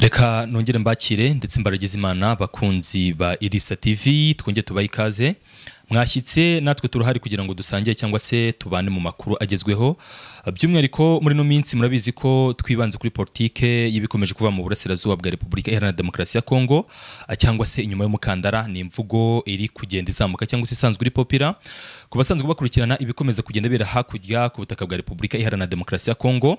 reka nongere mbakire ndetse Mbarageze imana bakunzi ba irisa tv twongere tubahe ikaze mwashyitse natwe turahari kugira ngo dusangire cyangwa se tubane mu makuru agezweho by'umwihariko muri ino minsi murabizi ko twibanze kuri politiki y'ibikomeje kuva mu burasirazuba bwa repubulika iharanira demokarasi ya kongo cyangwa se inyuma y'umukandara ni imvugo iri kugenda izamuka cyangwa se isanzwe iri popira ku basanzwe bakurikirana ibikomeza kugenda bera hakurya ku butaka bwa Repubulika Iharanira Demokarasi ya Kongo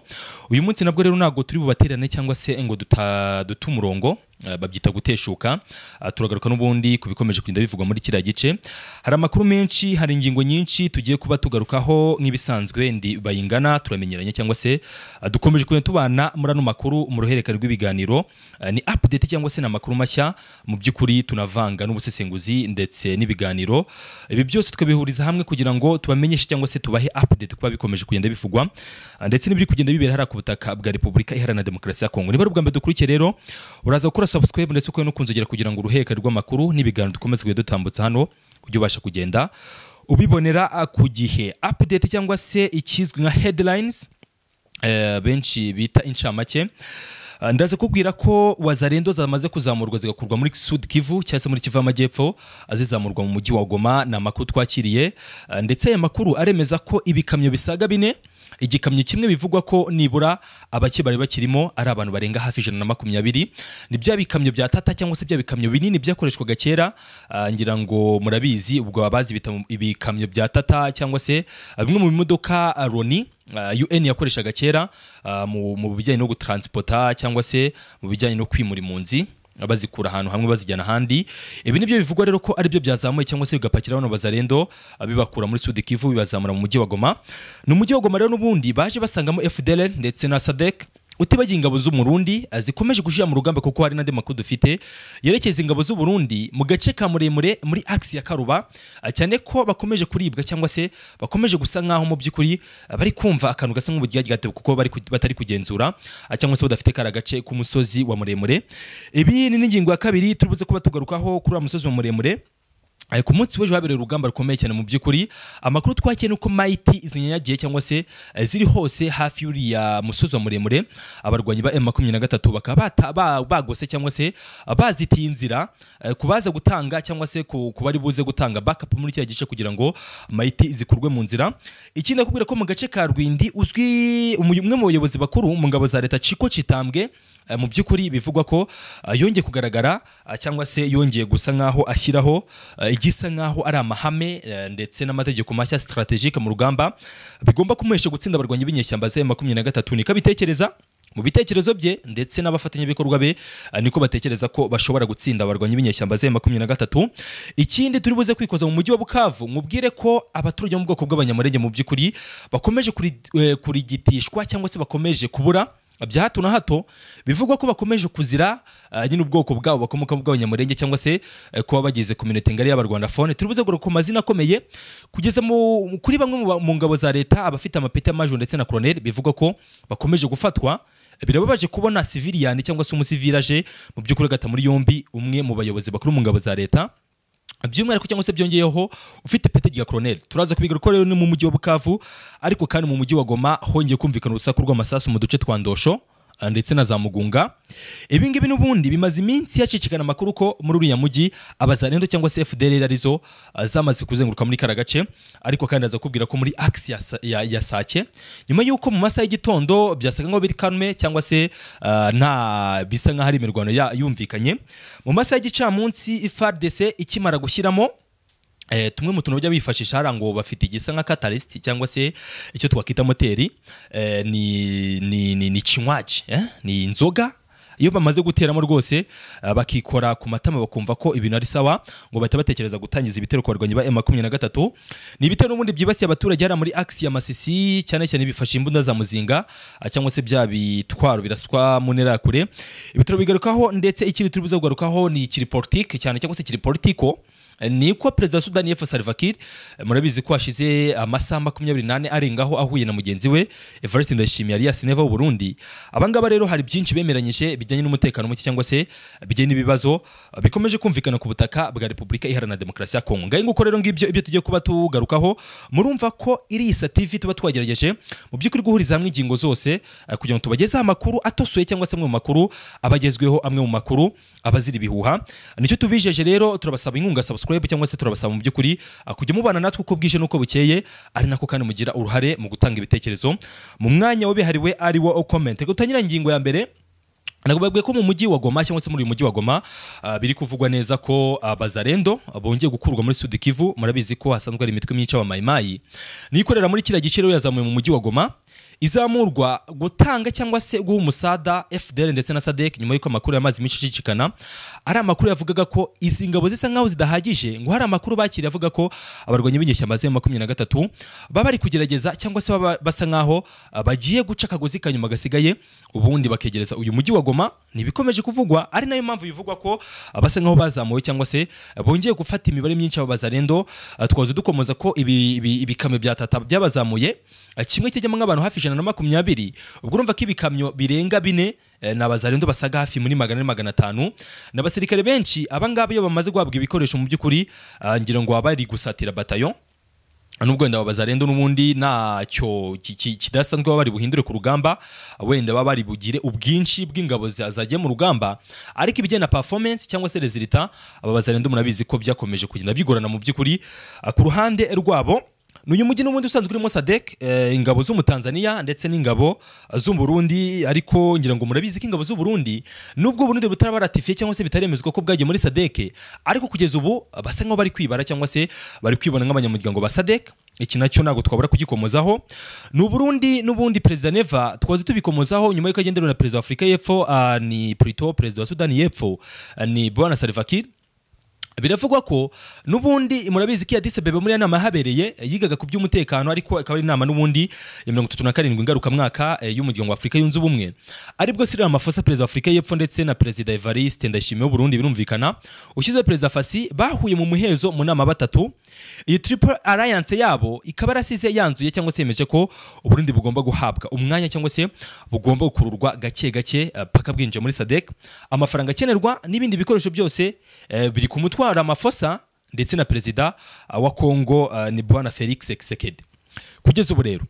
uyu munsi nabwo rero nago turi bubaterane cyangwa se ngo dutadutu murongo eh, babyita guteshuka ah, turagaruka n'ubundi kubikomeje kugenda bivugwa muri kirya gice hari amakuru menshi hari ingingo nyinshi tugiye kuba tugarukaho nk'ibisanzwe ndi bayingana turamenyeranya cyangwa se ah, dukomeje kugenda tubana muri ano makuru mu ruhererekane rw'ibiganiro ah, ni update cyangwa se ni amakuru mashya mu by'ukuri tunavanga n'ubusesenguzi ndetse n'ibiganiro ibi byose tukabihuriza hamwe hamwe kugira ngo tubamenyeshe cyangwa se tubahe update kuba bikomeje kugenda bivugwa ah, ndetse n'ibiri kugenda bibera hariya ku butaka bwa repubulika iharanira demokarasi ya kongo niba ari ubwa dukurikiye rero uraza gukora subscribe ndetse ukwiye no kunzogera kugira ngo uruheka rw'amakuru n'ibiganiro dukomeze kugenda dutambutsa hano ujye ubasha kugenda ubibonera ah, ku gihe update cyangwa se ikizwi nka headlines eh, benshi bita incamake Eh, ndaza kubwira ko wazarendo zamaze kuzamurwa zigakurwa muri sud kivu cyangwa se muri kivu y'amajyepfo zizamurwa mu mujyi wa goma ni amakuru twakiriye eh, ndetse aya makuru aremeza ko ibikamyo bisaga bine igikamyo kimwe bivugwa ko nibura abakibari bakirimo ari abantu barenga hafi ijana na makumyabiri ni bya bikamyo bya tata cyangwa se bya bikamyo binini byakoreshwaga kera ah, ngira ngo murabizi ubwo abazi ibikamyo bya tata cyangwa se ah, bimwe mu bimodoka ah, roni UN yakoreshaga kera mu bijyanye no gutransporta cyangwa se mu bijyanye no kwimura impunzi bazikura ahantu hamwe bazijyana ahandi ibi nibyo bivugwa rero ko aribyo byazamuye cyangwa se bigapakira bano bazarendo bibakura muri Sud Kivu bibazamura mu mujyi wa Goma ni umujyi wa Goma rero n'ubundi baje basangamo FDL ndetse na SADC utibagiye ingabo z'umurundi eh, zikomeje gushyira mu rugamba kuko hari n'andi makuru dufite yerekeza ingabo z'uburundi mu gace ka muremure muri akisi ya karuba eh, cyane ko bakomeje kuribwa cyangwa se bakomeje gusa nk'aho mu by'ukuri eh, bari kumva akantu gasa nk'uburyaryatewe kuko batari kugenzura cyangwa se badafite kara gace k'umusozi wa muremure ibi ni n'ingingo ya kabiri turi buze kuba tugarukaho kuri wa musozi wa muremure ku munsi w'ejo habereye urugamba rukomeye cyane mu by'ukuri amakuru twakiye ni uko mayiti zinyanyagiye cyangwa se eh, ziri hose hafi y'uriya musozi wa muremure abarwanyi ba emu makumyabiri na gatatu bakaba bagose cyangwa se eh, bazitiye inzira eh, ku baza gutanga cyangwa se ku bari buze gutanga bakapu muri kiriya gice kugira ngo mayiti zikurwe mu nzira ikindi nakubwira ko mu gace ka rwindi uzwi umwe mu bayobozi bakuru mu ngabo za leta ciko kitambwe mu by'ukuri bivugwa ko yongeye kugaragara cyangwa se yongeye gusa nk'aho ashyiraho igisa nk'aho ari amahame eh, ndetse n'amategeko mashya strategique mu rugamba bigomba kumuhesha gutsinda abarwanyi b'inyeshyamba za M23 niko bitekereza mu bitekerezo bye ndetse n'abafatanyabikorwa be eh, niko batekereza ko bashobora gutsinda abarwanyi b'inyeshyamba za M23 ikindi turi buze kwikoza mu mujyi wa Bukavu mubwire ko abaturage mu bwoko bw'abanyamurenge mu by'ukuri bakomeje eh, kurigitishwa cyangwa se bakomeje kubura bya hato na hato bivugwa ko bakomeje kuzira eh, nyine ubwoko bwabo bakomoka bw'abanyamurenge cyangwa se eh, kuba bagize kominote ngari phone turi buze ku mazina akomeye kugeza kuri bamwe mu ngabo za leta abafite amapete y'amajoro ndetse na colonel bivugwa ko bakomeje gufatwa eh, birababaje kubona civilian cyangwa se umusiviraje mu by'ukuri gata muri yombi umwe mu bayobozi bakuru mu ngabo za leta by'umwihariko cyangwa se byongeyeho ufite pete ya koroneri turaza kubiga ko rero ni mu mujyi wa bukavu ariko kandi mu mujyi wa goma hongeye kumvikana urusaku rw'amasasu mu duce twa ndosho Eh, ndetse na za mugunga ibi ngibi n'ubundi bimaze iminsi hacicikana amakuru ko muri uriya mujyi abazarendo cyangwa se fdr arizo eh, zamaze kuzenguruka muri kara gace ariko kandi aza kubwira ko muri akisi ya, sake nyuma y'uko mu masaha y'igitondo byasaga nk'aho biri karume cyangwa se uh, nta bisa nk'aho ari imirwano yumvikanye mu masaha y'igicamunsi ifardc ikimara gushyiramo Eh, tumwe mu tuntu bajya bifashisha hariya ngo bafite igisa nka katarisiti cyangwa se icyo twakwita moteri eh, ni kinywaji eh, ni inzoga iyo bamaze guteramo rwose bakikora ku matama bakumva ko ibintu ari sawa ngo bahita batekereza gutangiza ibitero ku barwanyi ba makumyabiri na gatatu ni ibitero ubundi byibasiye abaturage hariya muri akisi ya masisi cyane cyane bifasha imbunda za muzinga cyangwa se bya bitwaro biraswa kure ibitero bigarukaho ndetse ikindi turi buze kugarukaho ni ikiri politike cyane cyangwa se ikiri politiko ni uko perezida wa sudani y'epfo salva kiir murabizi ko ashize amasaha 28 arengaho ahuye na mugenzi we evariste ndayishimiye alias neva w'uburundi abangaba rero hari byinshi bemeranyije bijyanye n'umutekano muke cyangwa se bijyanye n'ibibazo bikomeje kumvikana ku butaka bwa repubulika iharanira demokarasi ya kongo ngai nguko rero ngibyo ibyo tujye kuba tugarukaho murumva ko irisa tv tuba twagerageje mu by'ukuri guhuriza hamwe ingingo zose eh, kugira ngo tubageze amakuru atosuye cyangwa se amwe mu makuru abagezweho amwe mu makuru abazira ibihuha nicyo tubijeje rero turabasaba inkunga subscribe cyangwa se turabasaba mu by'ukuri ah, kujya mubana natwe uko bwije n'uko bukeye ari nako kandi mugira uruhare mu gutanga ibitekerezo mu mwanya wabihariwe ari wo comment gutangira ingingo ya mbere nagubabwiye ko mu mujyi wa Goma cyangwa se muri uyu mujyi wa Goma uh, biri kuvugwa neza ko uh, Bazarendo bongiye bongeye gukurwa muri Sud Kivu murabizi ko hasanzwe ari imitwe myinshi y'abamayimayi nikorera muri kiriya giciro yazamuye mu mujyi wa Goma izamurwa gutanga cyangwa se guha umusada FDL ndetse na SADC nyuma y'uko amakuru y'amazi menshi acicikana ari amakuru yavugaga ko izi ngabo zisa nk'aho zidahagije ngo hari amakuru bakiri yavuga ko abarwanya b'inyeshyamba z'emu makumyabiri na gatatu baba bari kugerageza cyangwa se basa nk'aho bagiye guca kagozi kanyuma gasigaye ubundi bakegereza uyu mugi wa goma ntibikomeje kuvugwa ari nayo mpamvu yivugwa ko basa nk'aho bazamuye cyangwa se bongiye gufata imibare myinshi aba bazarendo twaza dukomoza ko ibi ibikamyo bya tata byabazamuye kimwe kijyamo nk'abantu hafi ijana na makumyabiri ubwo urumva ko ibikamyo birenga bine eh, ni abazarindo basaga hafi muri magana ane magana atanu ni abasirikare benshi ngaba iyo bamaze guhabwa ibikoresho mu by'ukuri ah, ngira ngo baba bari gusatira batayo nubwo wenda rendo n'ubundi ntacyo kidasanzwe baba bari buhindure ku rugamba wenda baba bari bugire ubwinshi bw'ingabo zagiye mu rugamba ariko ibijyanye na performance cyangwa se rezilita ababaza rendo murabizi ko byakomeje kugenda bigorana mu by'ukuri ah, ku ruhande rwabo uyu mujyi n'ubundi usanzwe urimo sadek eh, ingabo z'umutanzaniya ndetse n'ingabo z'uburundi ariko ngira ngo murabizi ko ingabo z'uburundi nubwo ubundi butaraba ratifiye cyangwa se bitaremezwa ko bwagiye muri sadek ariko kugeza ubu basa nk'aho bari kwibara cyangwa se bari kwibona nk'abanyamuryango ba sadek iki nacyo ntabwo twabura kugikomozaho ni uburundi n'ubundi perezida neva twaze tubikomozaho nyuma y'uko agenderewe na perezida wa afurika y'epfo ah, ni purito perezida wa sudani y'epfo ah, ni bwana salva kiir biravugwa ko n'ubundi murabizi ko iya disebebe muri iyo nama yahabereye eh, yigaga ku by'umutekano ariko ikaba ari inama n'ubundi ya eh, mirongo itatu na karindwi ngarukamwaka eh, y'umuryango wa afurika yunze ubumwe aribwo sirira amafosa perezida wa afurika y'epfo ndetse na perezida evariste ndashimiye w'uburundi birumvikana ushyize perezida fasi bahuye mu muhezo mu nama batatu iyi triple alliance yabo ikaba yarasize yanzuye cyangwa se yemeje ko uburundi bugomba guhabwa umwanya cyangwa se bugomba gukururwa gake gake paka bwinjiye muri sadek amafaranga akenerwa n'ibindi bikoresho byose biri ku mutwe ko hari amafosa ndetse na perezida euh, wa kongo euh, ni bwana felix Tshisekedi kugeza ubu rero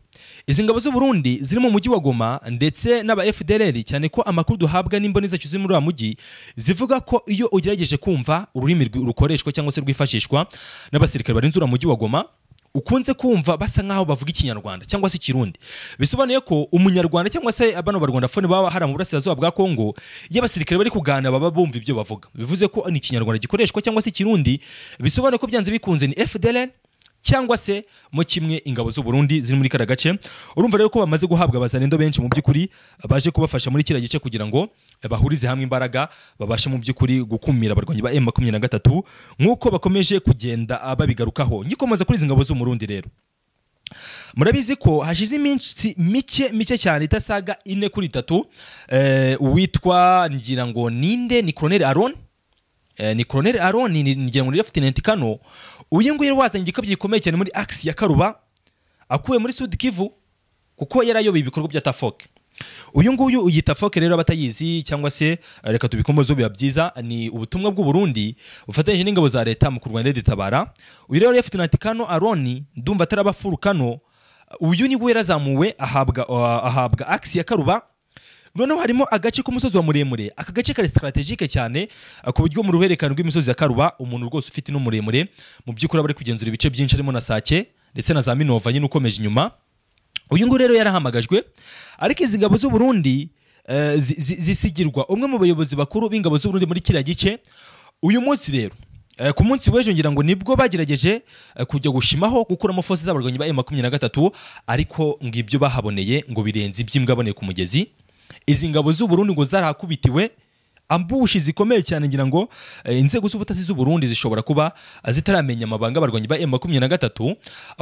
izi ngabo z'uburundi ziri mu mujyi wa goma ndetse n'aba fdrr cyane ko amakuru duhabwa n'imboni zacu ziri muri uriya mujyi zivuga ko iyo ugerageje kumva ururimi rukoreshwa cyangwa se rwifashishwa n'abasirikare barinze uriya mujyi wa goma ukunze kumva basa nk'aho bavuga ikinyarwanda cyangwa se ikirundi bisobanuye ko umunyarwanda cyangwa se abano fone baba hari mu burasirazuba bwa kongo iyo abasirikare bari kuganira baba bumva ibyo bavuga bivuze ko ni ikinyarwanda gikoreshwa cyangwa se ikirundi bisobanuye ko byanze bikunze ni fdln cyangwa se mu kimwe ingabo z'u Burundi ziri muri kara gace urumva rero ko bamaze guhabwa abazanendo benshi mu by'ukuri baje kubafasha muri kiriya gice kugira ngo bahurize hamwe imbaraga babashe mu by'ukuri gukumira abarwanyi ba na gatatu nk'uko bakomeje kugenda babigarukaho nyikomeza kuri izi ngabo z'u Burundi rero murabizi ko hashize iminsi mike mike cyane itasaga ine kuri itatu eh, uwitwa ngira ngo ninde ni koroneri aroni ni koroneri aroni ngira eh, ngo ni lefutinenti kano uyu nguyu wazanye igikapu gikomeye cyane muri akisi ya karuba akuwe muri sud kivu kuko yarayoboye ibikorwa bya tafoke uyu nguyu uyita foke rero abatayizi cyangwa se eh, reka tubikomoze biba byiza ni ubutumwa bw'uburundi bufatanyije n'ingabo za leta mu kurwanya reditabara uyu rero lefutinanti kano aroni ndumva atarabafurukano uyu ni yarazamuwe ahabwa eh, ahabwa akisi ya karuba noneho harimo agace k'umusozi wa muremure aka gace kari sitarategike cyane uh, ku buryo mu ruhererekane rw'imisozi ya karuba umuntu rwose ufite ino muremure mu by'ukuri aba ari kugenzura ibice byinshi harimo na sake ndetse na za minova nyine ukomeje inyuma uyu nguyu rero yarahamagajwe ariko izi ngabo z'u Burundi uh, zisigirwa umwe mu bayobozi bakuru b'ingabo z'u Burundi muri kiriya gice uyu munsi rero uh, ku munsi w'ejo ngira ngo nibwo bagerageje kujya gushimaho gukuramo force z'abarwanyi ba M makumyabiri na gatatu ariko ngo ibyo bahaboneye ngo birenze iby'imbwa aboneye ku mugezi izi ngabo z'uburundi ngo zarahakubitiwe ambushi zikomeye cyane ngira ngo eh, inzego z'ubutasi z’u Burundi zishobora kuba zitaramenya amabanga abarwanyi ba M23 eh,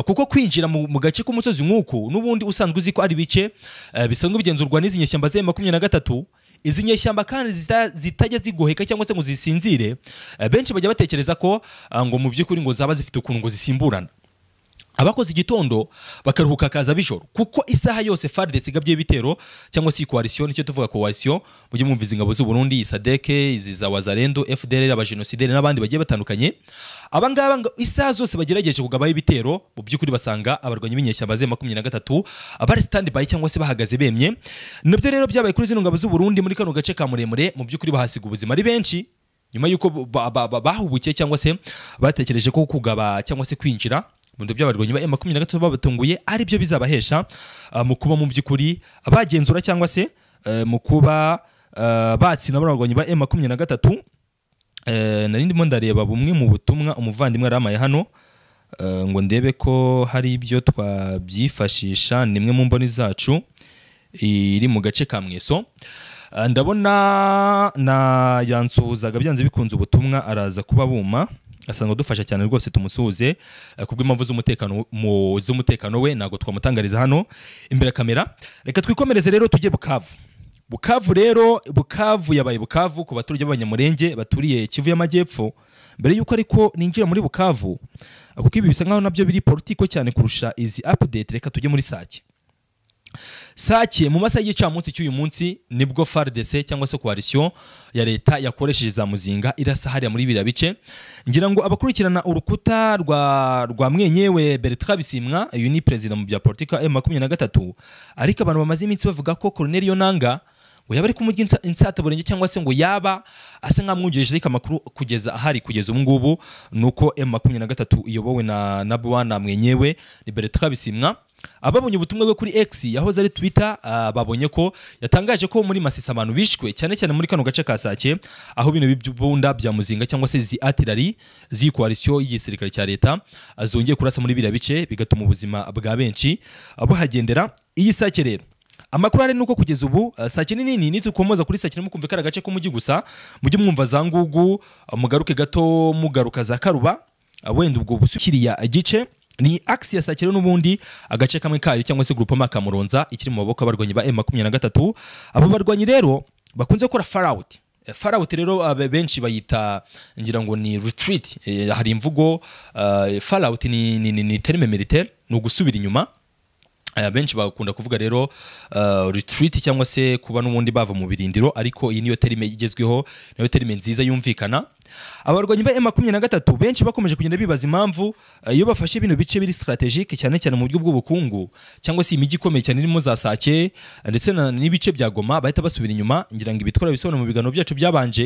kuko kwinjira mu gace k'umusozi nk'uku n'ubundi usanzwe uzi ko ari bice eh, bisanzwe bigenzurwa n'izi nyeshyamba za M23 izi nyeshyamba kandi zitajya zigoheka cyangwa se ngo zisinzire benshi bajya batekereza ko ngo mu by'ukuri ngo zaba zifite ukuntu ngo zisimburana abakoze igitondo bakaruhuka kaza bijoro kuko isaha yose FARDC sigabye bitero cyangwa si coalition cyo tuvuga coalition mujye mumvize ingabo z'u Burundi isadeke iziza wazarendo FDL FDLR abajenosideri n'abandi bagiye batandukanye aba ngaba isaha zose bagerageje kugabaho ibitero mu by'ukuri basanga abarwanya b'inyeshyamba ze 23 abari stand by cyangwa se bahagaze bemye nabyo rero byabaye kuri zino ngabo z'u Burundi muri kano gace ka muremure mu by'ukuri bahasiga ubuzima ari benshi nyuma yuko bahubukiye cyangwa se batekereje ko kugaba cyangwa se kwinjira mu biro by'abarwanyi ba makumyabiri na gatatu babatunguye ari byo bizabahesha uh, mu kuba mu by'ukuri uh, bagenzura cyangwa se uh, mu kuba batsina abarwanyi ba makumyabiri na gatatu nari ndimo ndareba bumwe mu butumwa umuvandimwe aramaye hano ngo ndebe ko hari ibyo twabyifashisha ni imwe mu mboni zacu iri mu gace ka mweso ndabona na yansuhuzaga byanze bikunze ubutumwa araza kuba buma asanzwe adufasha cyane rwose tumusuhuze eh, ku bw'impamvu z'umutekano we ntabwo twamutangariza hano imbere ya kamera reka twikomereze rero tujye bukavu bukavu rero bukavu yabaye bukavu ku baturage b'abanyamurenge baturiye kivu y'amajyepfo mbere y'uko ariko ninjira muri bukavu eh, kuko ibi bisa nkaho nabyo biri politiko cyane kurusha izi apudeti reka tujye muri sake sake mu masaha y'igicamunsi cy'uyu munsi nibwo FARDC cyangwa se coalition ya leta yakoresheje za muzinga irasa hariya muri bira bice ngira ngo abakurikirana urukuta rwa rwa mwenyewe bertrand bisimwa uyu ni president mu bya politiki M23 ariko abantu bamaze iminsi bavuga ko Colonel Yonanga ngo yaba ari insata burenge cyangwa se ngo yaba asa nk'amwungirije ariko amakuru kugeza ahari kugeza ubu ngubu nuko M23 iyobowe na na mwenyewe ni bertrand bisimwa ababonye ubutumwa bwe kuri X yahoze ari Twitter ah, babonye ko yatangaje ko muri masisa abantu bishwe cyane cyane muri kano gace ka Sake aho bino bibunda bya muzinga cyangwa se zi artillery zi coalition y'igisirikare cya leta azongeye ah, kurasa muri bira bice bigatuma ubuzima bwa benshi ah, buhagendera iyi Sake rero amakuru ari nuko kugeza ubu sake nini kinini nini nitukomoza kuri sake kinini kare kara gace k'umujyi gusa mujye mwumva za ngugu mugaruke gato mugaruka za karuba wenda ubwo busukiriya gice ni axi ya saa cyenda n'ubundi agace kamwe kayo cyangwa se gurupama kamuronza ikiri mu maboko abarwanyi ba emu makumyabiri na gatatu abo barwanyi rero bakunze gukora farawuti eh, farawuti rero ah, benshi bayita ngira ngo ni retreat eh, hari imvugo ah, farawuti ni terime militaire ni ugusubira inyuma eh, benshi bakunda kuvuga rero ah, retreat cyangwa se kuba n'ubundi bava mu birindiro ariko iyi niyo terime igezweho niyo terime nziza yumvikana abarwanyi ba M23 benshi bakomeje kugenda bibaza impamvu eh, iyo bafashe bino bice biri strategique cyane cyane mu buryo bw'ubukungu cyangwa se imijyi ikomeye cyane irimo za sake eh, ndetse n'ibice bya goma bahita basubira inyuma ngira ngo ibitwara turabisobanura mu biganiro byacu byabanje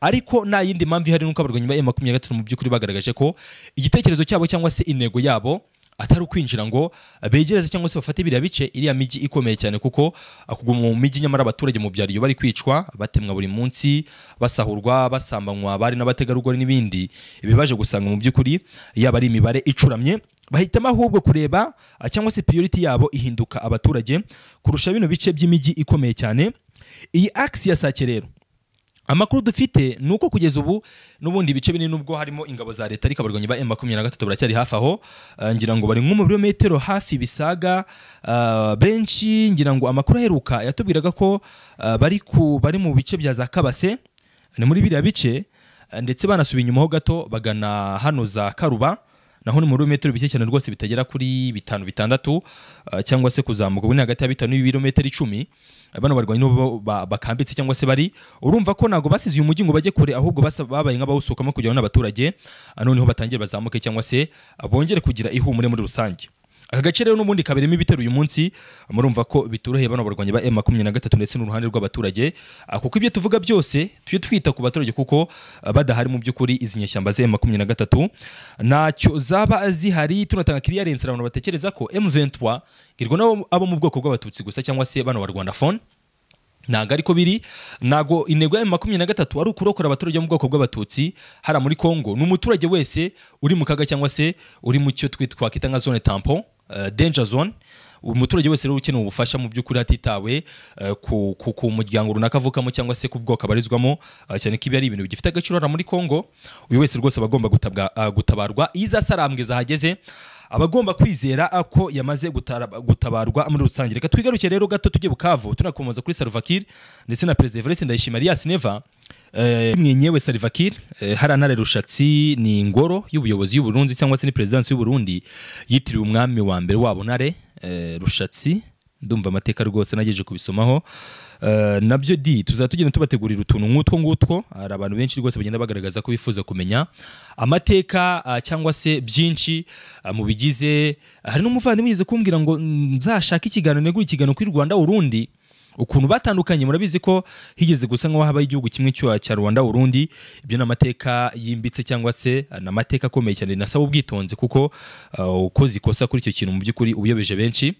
ariko nta yindi mpamvu ihari nuko abarwanyi ba M23 mu by'ukuri bagaragaje ko igitekerezo cyabo cyangwa se intego yabo atari ukwinjira ngo begereze cyangwa se bafate biriya bice iriya mijyi ikomeye cyane kuko kuguma mu mijyi nyamara abaturage mu byaro iyo bari kwicwa batemwa buri munsi basahurwa basambanywa bari n'abategarugori n'ibindi ibi baje gusanga mu by'ukuri yaba ari imibare icuramye bahitamo ahubwo kureba cyangwa se priority yabo ihinduka abaturage kurusha bino bice by'imijyi ikomeye cyane iyi akisi ya sake rero amakuru dufite ni uko kugeza ubu n'ubundi ibice binini nubwo harimo ingabo za leta ariko abarwanyi ba M makumyabiri na gatatu baracyari hafi aho eh, ngira ngo bari nko mu birometero hafi bisaga eh, benshi ngira ngo amakuru aheruka yatubwiraga ko eh, bari ku bari mu bice bya za kabase ni muri biriya bice ndetse banasubiye inyuma ho gato bagana hano za karuba naho ni muri metero bike cyane rwose bitagera kuri bitanu bitandatu uh, cyangwa se kuzamuka ubu ni hagati ya bitanu n'ibirometero icumi bano barwanyi n'ubu bakambitse cyangwa se bari urumva ko ntabwo basize uyu mujyi ngo bajye kure ahubwo babaye nk'abawusukamo kugira ngo n'abaturage uh, noneho batangire bazamuke cyangwa se uh, bongere kugira ihumure muri rusange aka gace rero n'ubundi kabiremo ibitero uyu munsi murumva ko bitoroheye bano barwanya ba M23 ndetse n'uruhande rw'abaturage ah, kuko ibyo tuvuga byose tujye twita ku baturage kuko ah, badahari mu by'ukuri izi nyeshyamba za M23 ntacyo zaba zihari tunatanga clearance abantu batekereza ko M23 irwo nabo abo mu bwoko bw'abatutsi gusa cyangwa se bano barwanda phone ntago ariko biri ntago intego ya makumyabiri na gatatu ari ukurokora abaturage mu bwoko bw'abatutsi hariya muri kongo ni umuturage wese uri mu kaga cyangwa se uri mu cyo twakita nka zone tampon Eh, danger zone umuturage wese rero ukeneye ubufasha mu by'ukuri hatitawe eh, ku muryango runaka avukamo cyangwa se ku bwoko abarizwamo eh, cyane ko ibi ari ibintu bigifite agaciro hano muri congo uyu wese rwose aba agomba gutabarwa iza izasarambwe zahageze aba agomba kwizera ko yamaze gutabarwa muri rusange reka twigaruke rero gato tujye bukavu tunakomoza kuri salvakir ndetse na perezida evariste ndayishima elias neva Eh, mwenyewe Salva Kiir eh, rushatsi ni ingoro y'ubuyobozi y'uburundi cyangwa se ni perezidansi y'uburundi yitiriwe umwami wa mbere wabo nare eh, rushatsi ndumva amateka rwose nagejeje kubisomaho nabyo di tuzaba tugenda tubategurira utuntu nk'utwo ngutwo hari abantu benshi rwose bagenda bagaragaza ko bifuza kumenya amateka ah, cyangwa se byinshi ah, mu bigize ah, hari n'umuvandimwe yigeze kumbwira ngo nzashake ikiganiro negure ikiganiro kuri rwanda urundi ukuntu batandukanye murabizi ko higeze gusa nk'aho habaho igihugu kimwe cya rwanda urundi ibyo ni amateka yimbitse cyangwa se ah, ni amateka akomeye cyane nasaba ubwitonzi kuko ah, ukoze ikosa kuri icyo kintu mu by'ukuri uyobeje benshi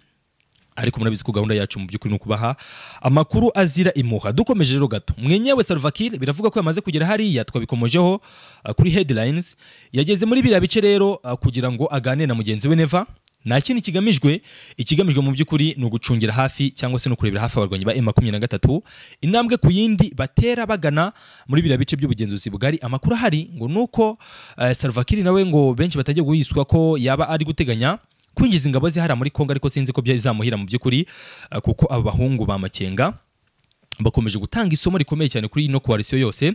ariko murabizi ko gahunda yacu mu by'ukuri ni ukubaha amakuru azira imuha dukomeje rero gato mwenyewe salvakir biravuga ko yamaze kugera hariya twabikomojeho ah, kuri headlines yageze muri biriya bice rero kugira ngo aganire na mugenzi we neva nta kintu kigamijwe ikigamijwe mu by'ukuri ni ugucungira hafi cyangwa se no kurebera hafi abarwanyi ba M23 intambwe ku yindi batera bagana muri biriya bice by'ubugenzuzi bugari amakuru ahari ngo ni uko eh, saruvakiri nawe ngo benshi batajya guhiswa ko yaba ari guteganya kwinjiza ingabo zihara muri kongo ariko sinzi ko byazamuhira mu by'ukuri eh, kuko aba bahungu ba makenga bakomeje gutanga isomo rikomeye cyane kuri ino koalisiyo yose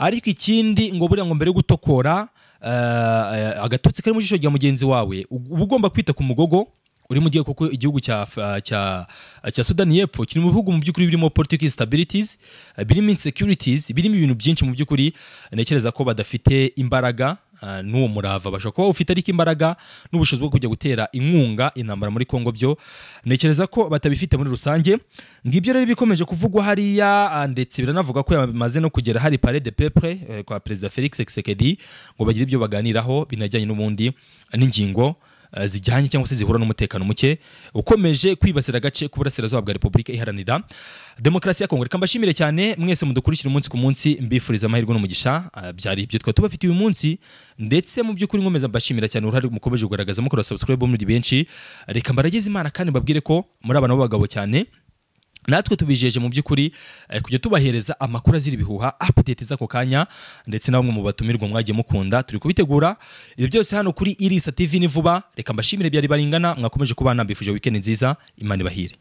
ariko ikindi ngo buriya ngo mbere gutokora uh, Eh, eh, agatotsi kari mu jisho rya mugenzi wawe uba ugomba kwita ku mugogo uri mu gihe koko igihugu cya eh, cya cya Sudani y'Epfo kiri mu bihugu mu by'ukuri birimo political instabilities birimo insecurities birimo ibintu byinshi mu by'ukuri nekereza ko badafite imbaraga Eh, n'uwo murava bashobora kuba ufite ariko imbaraga n'ubushobozi bwo kujya gutera inkunga intambara muri kongo byo nekereza ko batabifite muri rusange ngibyo rero bikomeje kuvugwa hariya eh, ndetse biranavuga ko yamaze no kugera hari pare de peuple eh, kwa perezida felix Tshisekedi ngo bagire ibyo baganiraho binajyanye n'ubundi n'ingingo Eh, zijyanye cyangwa se zihura n'umutekano muke ukomeje kwibasira agace k'uburasirazuba bwa repubulika iharanira demokarasi ya kongo reka mbashimire cyane mwese mudukurikira umunsi ku munsi mbifuriza amahirwe n'umugisha eh, byari ibyo twaba tubafitiye uyu munsi ndetse mu by'ukuri nkomeza mbashimira cyane uruhare mukomeje kugaragaza mukora subscribe muri benshi reka mbarageze imana kandi mbabwire ko muri abana b'abagabo cyane natwe tubijeje mu by'ukuri eh, kujya tubahereza amakuru azira ibihuha apudeti z'ako kanya ndetse na bamwe mu batumirwa mwagiye mukunda turi kubitegura ibyo byose hano kuri irisa tv ni vuba reka mbashimire byari baringana mwakomeje kubana mbifuje wikendi nziza imana ibahire